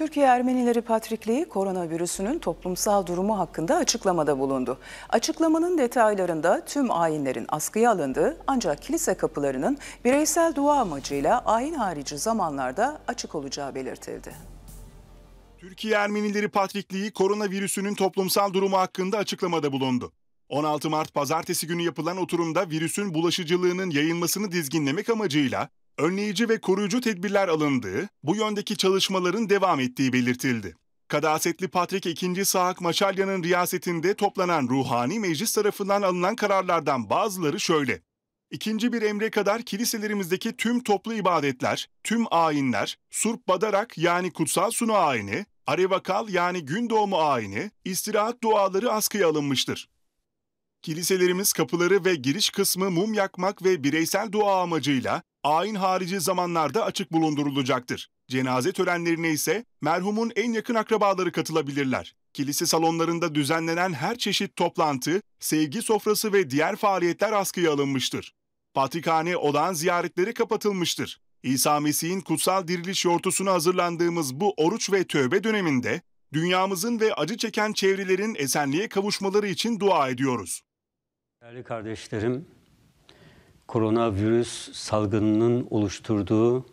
Türkiye Ermenileri Patrikliği koronavirüsünün toplumsal durumu hakkında açıklamada bulundu. Açıklamanın detaylarında tüm ayinlerin askıya alındığı ancak kilise kapılarının bireysel dua amacıyla ayin harici zamanlarda açık olacağı belirtildi. Türkiye Ermenileri Patrikliği koronavirüsünün toplumsal durumu hakkında açıklamada bulundu. 16 Mart pazartesi günü yapılan oturumda virüsün bulaşıcılığının yayılmasını dizginlemek amacıyla önleyici ve koruyucu tedbirler alındığı, bu yöndeki çalışmaların devam ettiği belirtildi. Kadasetli Patrik II. Saak Maçalya'nın riyasetinde toplanan ruhani meclis tarafından alınan kararlardan bazıları şöyle. İkinci bir emre kadar kiliselerimizdeki tüm toplu ibadetler, tüm ayinler, Surp Badarak yani kutsal sunu ayini, Arevakal yani gün doğumu ayini, istirahat duaları askıya alınmıştır kiliselerimiz kapıları ve giriş kısmı mum yakmak ve bireysel dua amacıyla ayin harici zamanlarda açık bulundurulacaktır. Cenaze törenlerine ise merhumun en yakın akrabaları katılabilirler. Kilise salonlarında düzenlenen her çeşit toplantı, sevgi sofrası ve diğer faaliyetler askıya alınmıştır. Patrikhane odağın ziyaretleri kapatılmıştır. İsa Mesih'in kutsal diriliş yortusuna hazırlandığımız bu oruç ve tövbe döneminde dünyamızın ve acı çeken çevrelerin esenliğe kavuşmaları için dua ediyoruz. Değerli kardeşlerim, koronavirüs salgınının oluşturduğu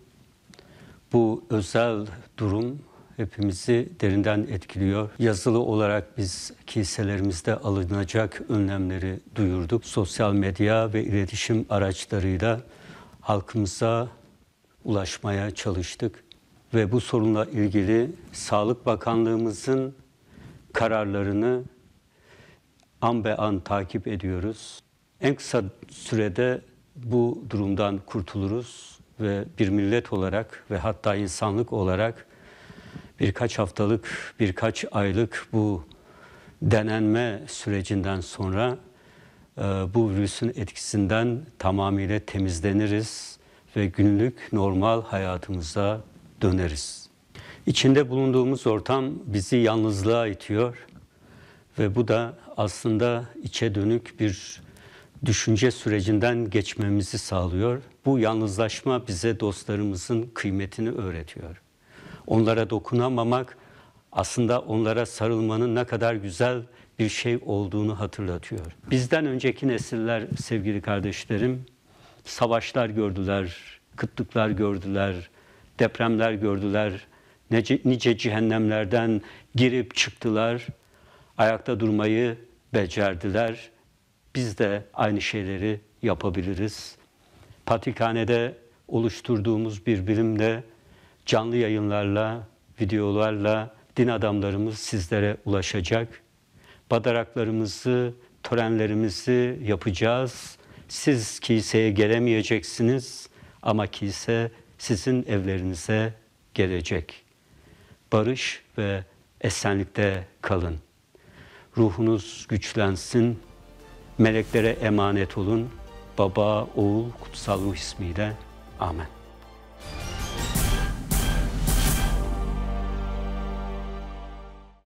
bu özel durum hepimizi derinden etkiliyor. Yazılı olarak biz kiliselerimizde alınacak önlemleri duyurduk. Sosyal medya ve iletişim araçlarıyla halkımıza ulaşmaya çalıştık ve bu sorunla ilgili Sağlık Bakanlığımızın kararlarını an be an takip ediyoruz. En kısa sürede bu durumdan kurtuluruz ve bir millet olarak ve hatta insanlık olarak birkaç haftalık, birkaç aylık bu denenme sürecinden sonra e, bu virüsün etkisinden tamamıyla temizleniriz ve günlük normal hayatımıza döneriz. İçinde bulunduğumuz ortam bizi yalnızlığa itiyor. Ve bu da aslında içe dönük bir düşünce sürecinden geçmemizi sağlıyor. Bu yalnızlaşma bize dostlarımızın kıymetini öğretiyor. Onlara dokunamamak aslında onlara sarılmanın ne kadar güzel bir şey olduğunu hatırlatıyor. Bizden önceki nesiller sevgili kardeşlerim savaşlar gördüler, kıtlıklar gördüler, depremler gördüler, nice, nice cehennemlerden girip çıktılar ayakta durmayı becerdiler. Biz de aynı şeyleri yapabiliriz. Patrikhanede oluşturduğumuz bir bilimle, canlı yayınlarla, videolarla din adamlarımız sizlere ulaşacak. Badaraklarımızı, törenlerimizi yapacağız. Siz kiliseye gelemeyeceksiniz ama kilise sizin evlerinize gelecek. Barış ve esenlikte kalın. Ruhunuz güçlensin. Meleklere emanet olun. Baba, Oğul, Kutsal Ruh ismiyle. Amen.